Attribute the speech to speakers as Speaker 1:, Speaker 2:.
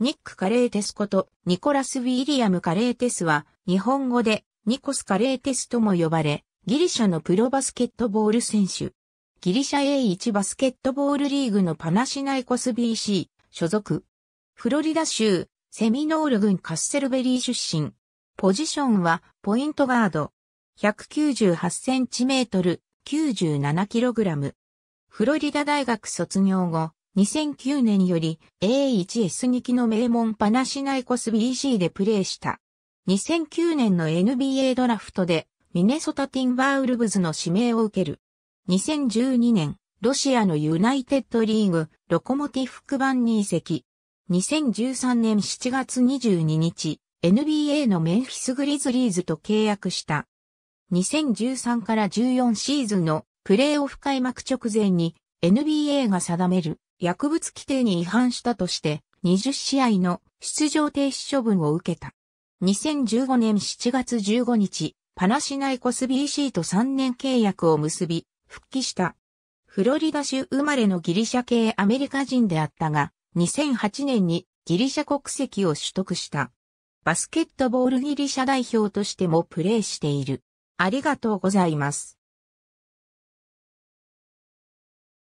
Speaker 1: ニック・カレーテスこと、ニコラス・ウィリアム・カレーテスは、日本語で、ニコス・カレーテスとも呼ばれ、ギリシャのプロバスケットボール選手。ギリシャ A1 バスケットボールリーグのパナシナイコス BC、所属。フロリダ州、セミノール郡カッセルベリー出身。ポジションは、ポイントガード。198センチメートル、97キログラム。フロリダ大学卒業後、2009年より A1S2 期の名門パナシナイコス BC でプレーした。2009年の NBA ドラフトでミネソタティンバーウルブズの指名を受ける。2012年、ロシアのユナイテッドリーグ、ロコモティフク版に移籍。2013年7月22日、NBA のメンフィスグリズリーズと契約した。2013から14シーズンのプレーオフ開幕直前に NBA が定める薬物規定に違反したとして、20試合の出場停止処分を受けた。2015年7月15日、パナシナイコス BC と3年契約を結び、復帰した。フロリダ州生まれのギリシャ系アメリカ人であったが、2008年にギリシャ国籍を取得した。バスケットボールギリシャ代表としてもプレーしている。ありがとうございます。